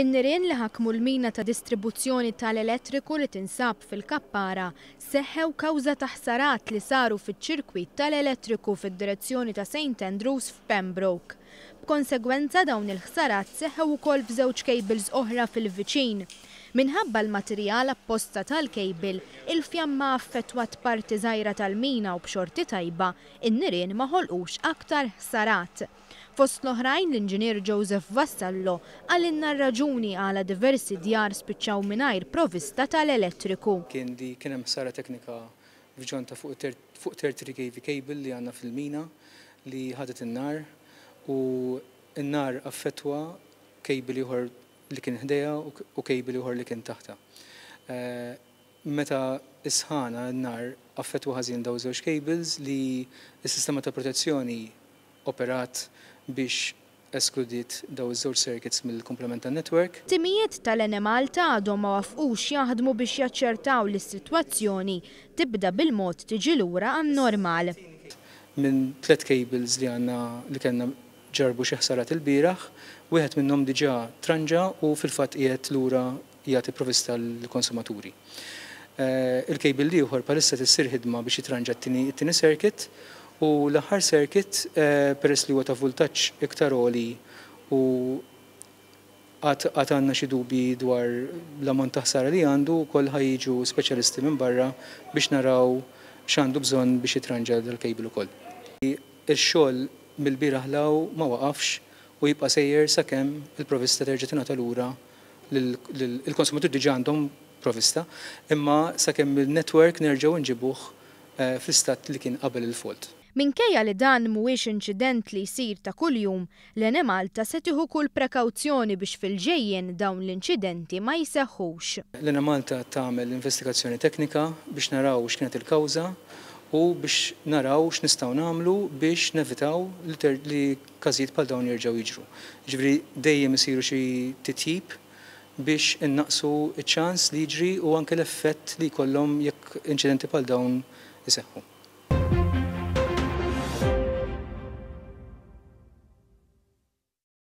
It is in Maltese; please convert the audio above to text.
In-nirien li ħakmu l-mina ta' distribuzzjoni tal-elettriku li tinsab fil-kappara seħħew kawża ta' ħsarat li saru fiċ-ċirkwit tal-elettriku fid-direzzjoni ta' St. Andrews f'Pembroke. B'konsegwenza dawn il-ħsarat seħħew ukoll f'żewġ kejbils oħra fil-viċin. Minħabba l-materjal apposta tal-kejbil, il-fjamma affettwat parti żgħira tal-mina u b'xorti tajba, in-nirien ma ħolqux aktar sarat. Fost l-oħrajn l-inġinier Joseph Vassallo għalinna raġuni għala diversi djar spiċċaw minajr provista tal-elettriku. Kien di kienem sara teknika vġonta fuq tertri kejvi cable li għanna fil-mina li ħadet in-nar u n-nar affetwa kejbil juħor li kien ħdeja u kejbili uħor li kien taħta. Eh, meta isħana n-nar affetwa ħazin daw żewġ kejbils li s-sistema ta' protezzjoni operat biex eskludit daw iż-żewġ circuits mill komplementa tan-network. Timijiet tal-Ene Malta għadhom ma wafqux jaħdmu biex jaċċertaw l s-sitwazzjoni tibda bil-mod tiġi lura għan normal. Minn tliet cables li għandna li kellna ġarbu xi ħsarat il-bieraħ, wieħed minnhom diġà tranġa u fil-fatt qiegħed lura jagħti provista l-konsumaturi. Eh, il-kejbil liħor palissa t-sir hidma biex jitranġa t-tini circuit u l-aħħar circuit eh, peress li huwa ta' voltaġġ iktar oli u għat għanna xi dubi dwar l-ammont ta' ħsara li għandu kol ħajġu speċjalisti minn barra biex naraw x'għandu bżonn biex jitranġa dal-kejbil ukoll. Il-xol bil-biraħ law ma waqafx u jibqa' sejjer sakemm il-provista terġa' tingħata lura il-konsumatur diġà għandhom provista, imma sakemm il-network nerġgħu nġibuh eh, fl-istat li kien qabel il-fold. Minkejja li dan mhuwiex inċident li jsir ta' kuljum, l Malta se tieħu kull prekawzjoni biex fil ġejjen dawn l-inċidenti ma jseħħux. l Malta tagħmel investigazzjoni teknika biex naraw x'kienet il-kawża u biex naraw x'nistgħu nagħmlu biex nevitaw li każijiet bħal dawn jerġgħu jiġru. Ġifri dejjem isiru xi titjib biex innaqsu ċ-ċans li jiġri u anke l-effett li jkollhom jekk inċidenti bħal dawn iseħħu.